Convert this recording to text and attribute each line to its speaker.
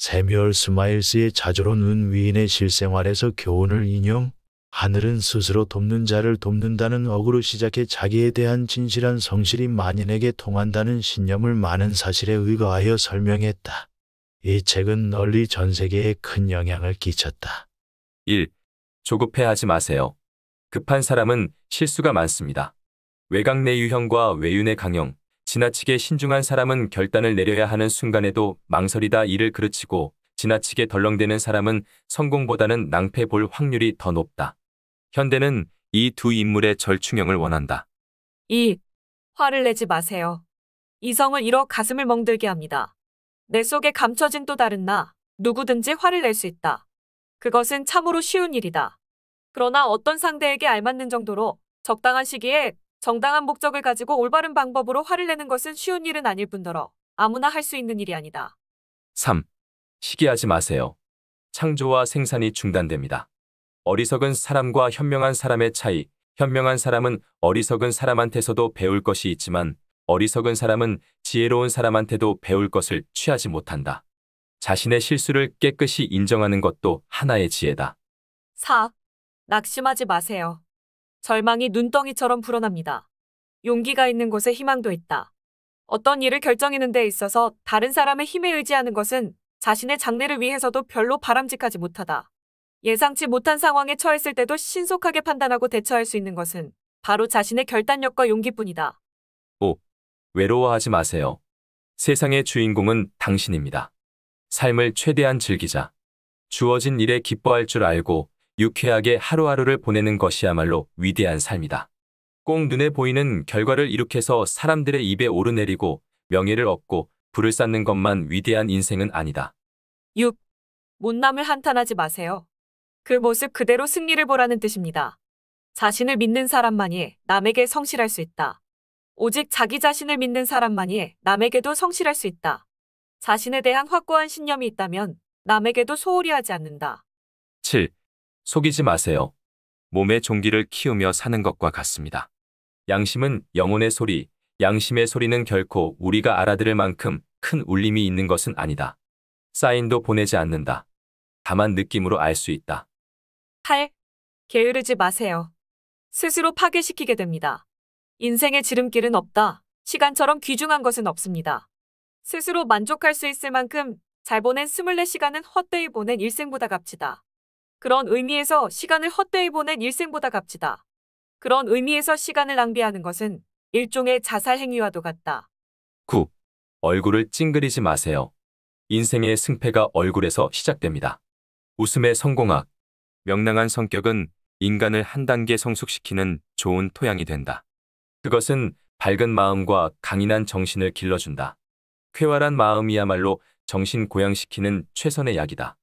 Speaker 1: 세미얼 스마일스의 자조로운 위인의 실생활에서 교훈을 인용, 하늘은 스스로 돕는 자를 돕는다는 억으로 시작해 자기에 대한 진실한 성실이 만인에게 통한다는 신념을 많은 사실에 의거하여 설명했다. 이 책은 널리 전 세계에 큰 영향을 끼쳤다. 1. 조급해하지 마세요. 급한 사람은 실수가 많습니다. 외곽 내유형과 외윤의 강형, 지나치게 신중한 사람은 결단을 내려야 하는 순간에도 망설이다 이를 그르치고 지나치게 덜렁대는 사람은 성공보다는 낭패 볼 확률이 더 높다. 현대는 이 두 인물의 절충형을 원한다.
Speaker 2: 2. 화를 내지 마세요. 이성을 잃어 가슴을 멍들게 합니다. 내 속에 감춰진 또 다른 나, 누구든지 화를 낼 수 있다. 그것은 참으로 쉬운 일이다. 그러나 어떤 상대에게 알맞는 정도로 적당한 시기에 정당한 목적을 가지고 올바른 방법으로 화를 내는 것은 쉬운 일은 아닐 뿐더러 아무나 할 수 있는 일이 아니다.
Speaker 1: 3. 시기하지 마세요. 창조와 생산이 중단됩니다. 어리석은 사람과 현명한 사람의 차이, 현명한 사람은 어리석은 사람한테서도 배울 것이 있지만 어리석은 사람은 지혜로운 사람한테도 배울 것을 취하지 못한다. 자신의 실수를 깨끗이 인정하는 것도 하나의 지혜다.
Speaker 2: 4. 낙심하지 마세요. 절망이 눈덩이처럼 불어납니다. 용기가 있는 곳에 희망도 있다. 어떤 일을 결정하는 데 있어서 다른 사람의 힘에 의지하는 것은 자신의 장래를 위해서도 별로 바람직하지 못하다. 예상치 못한 상황에 처했을 때도 신속하게 판단하고 대처할 수 있는 것은 바로 자신의 결단력과 용기뿐이다.
Speaker 1: 5. 외로워하지 마세요. 세상의 주인공은 당신입니다. 삶을 최대한 즐기자. 주어진 일에 기뻐할 줄 알고 유쾌하게 하루하루를 보내는 것이야말로 위대한 삶이다. 꼭 눈에 보이는 결과를 일으켜서 사람들의 입에 오르내리고 명예를 얻고 불을 쌓는 것만 위대한 인생은 아니다.
Speaker 2: 6. 못남을 한탄하지 마세요. 그 모습 그대로 승리를 보라는 뜻입니다. 자신을 믿는 사람만이 남에게 성실할 수 있다. 오직 자기 자신을 믿는 사람만이 남에게도 성실할 수 있다. 자신에 대한 확고한 신념이 있다면 남에게도 소홀히 하지 않는다.
Speaker 1: 7. 속이지 마세요. 몸의 종기를 키우며 사는 것과 같습니다. 양심은 영혼의 소리, 양심의 소리는 결코 우리가 알아들을 만큼 큰 울림이 있는 것은 아니다. 사인도 보내지 않는다. 다만 느낌으로 알 수 있다.
Speaker 2: 8. 게으르지 마세요. 스스로 파괴시키게 됩니다. 인생의 지름길은 없다. 시간처럼 귀중한 것은 없습니다. 스스로 만족할 수 있을 만큼 잘 보낸 24시간은 헛되이 보낸 일생보다 값지다. 그런 의미에서 시간을 헛되이 보낸 일생보다 값지다. 그런 의미에서 시간을 낭비하는 것은 일종의 자살 행위와도 같다.
Speaker 1: 9. 얼굴을 찡그리지 마세요. 인생의 승패가 얼굴에서 시작됩니다. 웃음의 성공학. 명랑한 성격은 인간을 한 단계 성숙시키는 좋은 토양이 된다. 그것은 밝은 마음과 강인한 정신을 길러준다. 쾌활한 마음이야말로 정신 고양시키는 최선의 약이다.